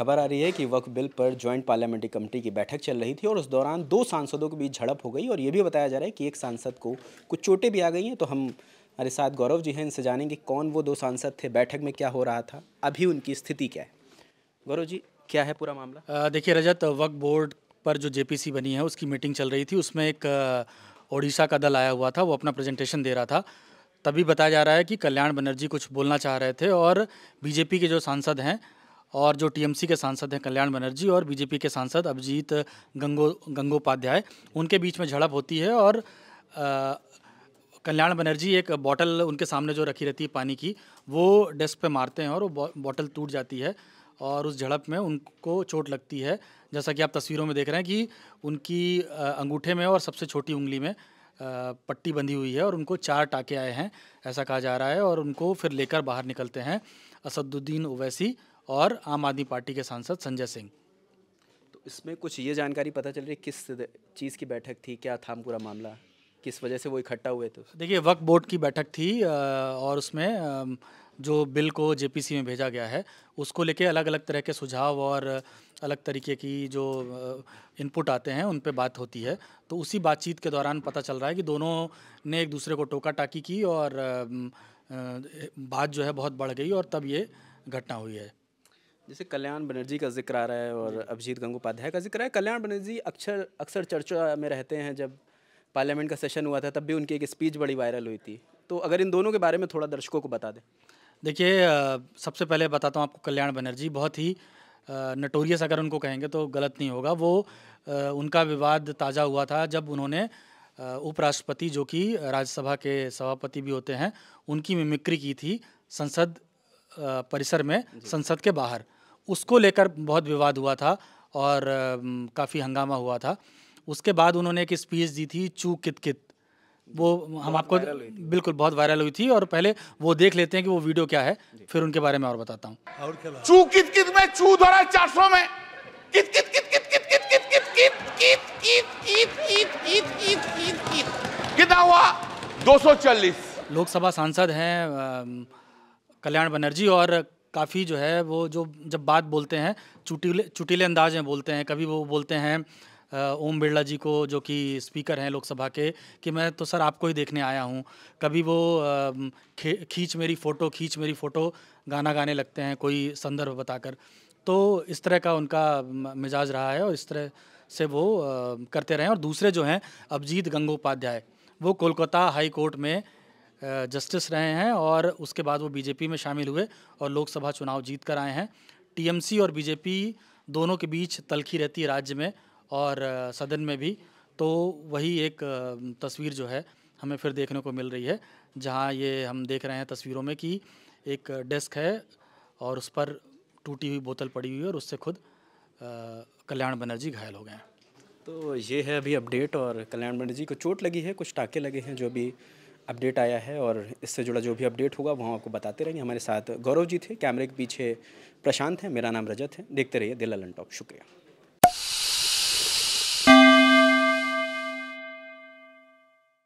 खबर आ रही है कि वक्फ बिल पर ज्वाइंट पार्लियामेंट्री कमेटी की बैठक चल रही थी और उस दौरान दो सांसदों के बीच झड़प हो गई और ये भी बताया जा रहा है कि एक सांसद को कुछ चोटें भी आ गई हैं तो हम हमारे साथ गौरव जी हैं इनसे जानेंगे कौन वो दो सांसद थे बैठक में क्या हो रहा था अभी उनकी स्थिति क्या है गौरव जी क्या है पूरा मामला देखिए रजत वक्फ बोर्ड पर जो जे बनी है उसकी मीटिंग चल रही थी उसमें एक ओडिशा का दल आया हुआ था वो अपना प्रेजेंटेशन दे रहा था तभी बताया जा रहा है कि कल्याण बनर्जी कुछ बोलना चाह रहे थे और बीजेपी के जो सांसद हैं और जो टीएमसी के सांसद हैं कल्याण बनर्जी और बीजेपी के सांसद अभिजीत गंगो गंगोपाध्याय उनके बीच में झड़प होती है और कल्याण बनर्जी एक बॉटल उनके सामने जो रखी रहती है पानी की वो डेस्क पे मारते हैं और वो बॉटल टूट जाती है और उस झड़प में उनको चोट लगती है जैसा कि आप तस्वीरों में देख रहे हैं कि उनकी अंगूठे में और सबसे छोटी उंगली में पट्टी बंधी हुई है और उनको चार टाके आए हैं ऐसा कहा जा रहा है और उनको फिर लेकर बाहर निकलते हैं असदुद्दीन ओवैसी और आम आदमी पार्टी के सांसद संजय सिंह तो इसमें कुछ ये जानकारी पता चल रही किस चीज़ की बैठक थी क्या था पूरा मामला किस वजह से वो इकट्ठा हुए थे देखिए वक्त बोर्ड की बैठक थी और उसमें जो बिल को जेपीसी में भेजा गया है उसको लेके अलग अलग तरह के सुझाव और अलग तरीके की जो इनपुट आते हैं उन पर बात होती है तो उसी बातचीत के दौरान पता चल रहा है कि दोनों ने एक दूसरे को टोका टाकी की और बात जो है बहुत बढ़ गई और तब ये घटना हुई है जैसे कल्याण बनर्जी का जिक्र आ रहा है और अभिजीत गंगोपाध्याय का जिक्र है कल्याण बनर्जी अक्सर अक्सर चर्चा में रहते हैं जब पार्लियामेंट का सेशन हुआ था तब भी उनकी एक स्पीच बड़ी वायरल हुई थी तो अगर इन दोनों के बारे में थोड़ा दर्शकों को बता दें देखिए सबसे पहले बताता हूँ आपको कल्याण बनर्जी बहुत ही नटोरियस अगर उनको कहेंगे तो गलत नहीं होगा वो उनका विवाद ताज़ा हुआ था जब उन्होंने उपराष्ट्रपति जो कि राज्यसभा के सभापति भी होते हैं उनकी मिमिक्री की थी संसद परिसर में संसद के बाहर उसको लेकर बहुत विवाद हुआ था और काफ़ी हंगामा हुआ था उसके बाद उन्होंने एक स्पीच दी थी चू कित कित वो हम आपको बिल्कुल बहुत वायरल हुई थी और पहले वो देख लेते हैं कि वो वीडियो क्या है फिर उनके बारे में और बताता हूँ चू कित कित में चू धरा चार सौ में कित कित कित कित कित कित कित कित कित कित कित कित कित कित कित कित कित कितना हुआ दो सौ चालीस लोकसभा सांसद हैं कल्याण बनर्जी और काफ़ी जो है वो जो जब बात बोलते हैं चुटीले चुटीले अंदाज में बोलते हैं कभी वो बोलते हैं ओम बिरला जी को जो कि स्पीकर हैं लोकसभा के कि मैं तो सर आपको ही देखने आया हूँ कभी वो खींच मेरी फ़ोटो खींच मेरी फ़ोटो गाना गाने लगते हैं कोई संदर्भ बताकर तो इस तरह का उनका मिजाज रहा है और इस तरह से वो करते रहे और दूसरे जो हैं अभिजीत गंगोपाध्याय वो कोलकाता हाई कोर्ट में जस्टिस रहे हैं और उसके बाद वो बीजेपी में शामिल हुए और लोकसभा चुनाव जीत कर आए हैं टीएमसी और बीजेपी दोनों के बीच तलखी रहती है राज्य में और सदन में भी तो वही एक तस्वीर जो है हमें फिर देखने को मिल रही है जहाँ ये हम देख रहे हैं तस्वीरों में कि एक डेस्क है और उस पर टूटी हुई बोतल पड़ी हुई है और उससे खुद कल्याण बनर्जी घायल हो गए हैं तो ये है अभी अपडेट और कल्याण बनर्जी को चोट लगी है कुछ टाके लगे हैं जो अभी अपडेट आया है और इससे जुड़ा जो भी अपडेट होगा वहाँ आपको बताते रहेंगे हमारे साथ गौरव जी थे कैमरे के पीछे प्रशांत हैं मेरा नाम रजत है देखते रहिए दिल अलन टॉप शुक्रिया